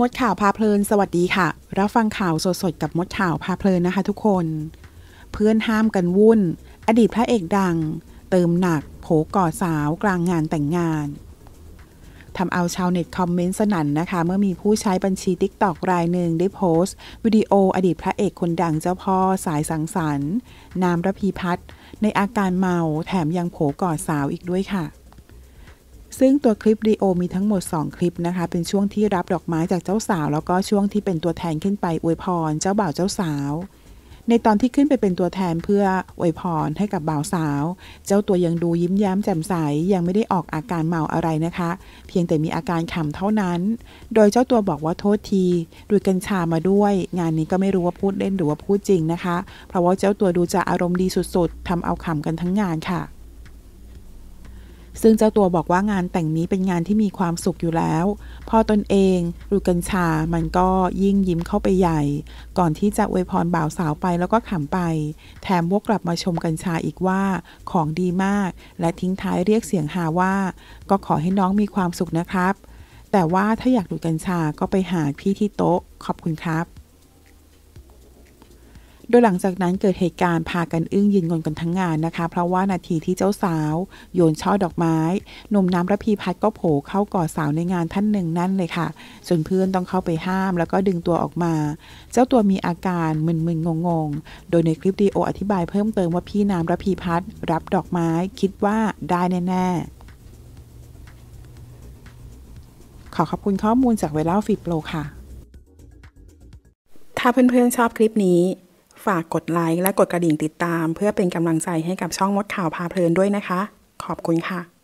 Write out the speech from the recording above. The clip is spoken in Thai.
มดข่าวพาเพลินสวัสดีค่ะรับฟังข่าวสดๆ กับมดข่าวพาเพลินนะคะทุกคน เพื่อนห้ามกันวุ่นอดีตพระเอกดัง เติมหนักโผก่อสาวกลางงานแต่งงานทำเอาชาวเน็ตคอมเมนต์สนั่นนะคะ เมื่อมีผู้ใช้บัญชีติ๊กตอกรายหนึ่งได้โพสต์วิดีโออดีตพระเอกคนดังเจ้าพ่อสายสังสรรค์นามรพีพัฒน์ในอาการเมาแถมยังโผก่อสาวอีกด้วยค่ะซึ่งตัวคลิปวิดีโอมีทั้งหมด 2 คลิปนะคะ เป็นช่วงที่รับดอกไม้จากเจ้าสาว แล้วก็ช่วงที่เป็นตัวแทนขึ้นไปอวยพร เจ้าบ่าวเจ้าสาว ในตอนที่ขึ้นไปเป็นตัวแทนเพื่ออวยพรให้กับบ่าวสาว เจ้าตัวยังดูยิ้มแย้มแจ่มใสยังไม่ได้ออกอาการเมาอะไรนะคะ เพียงแต่มีอาการขำเท่านั้น โดยเจ้าตัวบอกว่าโทษทีดูกัญชามาด้วย งานนี้ก็ไม่รู้ว่าพูดเล่นหรือว่าพูดจริงนะคะ เพราะว่าเจ้าตัวดูจะอารมณ์ดีสุดๆทำเอาขำกันทั้งงานค่ะซึ่งเจ้าตัวบอกว่างานแต่งนี้เป็นงานที่มีความสุขอยู่แล้วพอตนเองรูกัญชา มันก็ยิ่งยิ้มเข้าไปใหญ่ ก่อนที่จะอวยพรบ่าวสาวไปแล้วก็ขำไป แถมวกกลับมาชมกัญชาอีกว่า ของดีมาก และทิ้งท้ายเรียกเสียงหาว่าก็ขอให้น้องมีความสุขนะครับ แต่ว่าถ้าอยากดูกัญชา ก็ไปหาพี่ที่โต๊ะ ขอบคุณครับโดยหลังจากนั้นเกิดเหตุการณ์ พากันอึ้งยืนงนกันทั้งงานนะคะ เพราะว่านาทีที่เจ้าสาว โยนช่อดอกไม้ หนุ่มน้ำระพีพัดก็โผล่เข้ากอดสาวในงานท่านหนึ่งนั่นเลยค่ะ ส่วนเพื่อนต้องเข้าไปห้ามแล้วก็ดึงตัวออกมา เจ้าตัวมีอาการมึนๆงงๆ โดยในคลิปดีโออธิบายเพิ่มเติมว่าพี่น้ำระพีพัดรับดอกไม้คิดว่าได้แน่ๆขอขอบคุณข้อมูลจากเวล่าฟิปโปรค่ะถ้าเพื่อนๆชอบคลิปนี้ฝากกดไลค์และกดกระดิ่งติดตาม เพื่อเป็นกำลังใจให้กับช่องมดข่าวพาเพลินด้วยนะคะ ขอบคุณค่ะ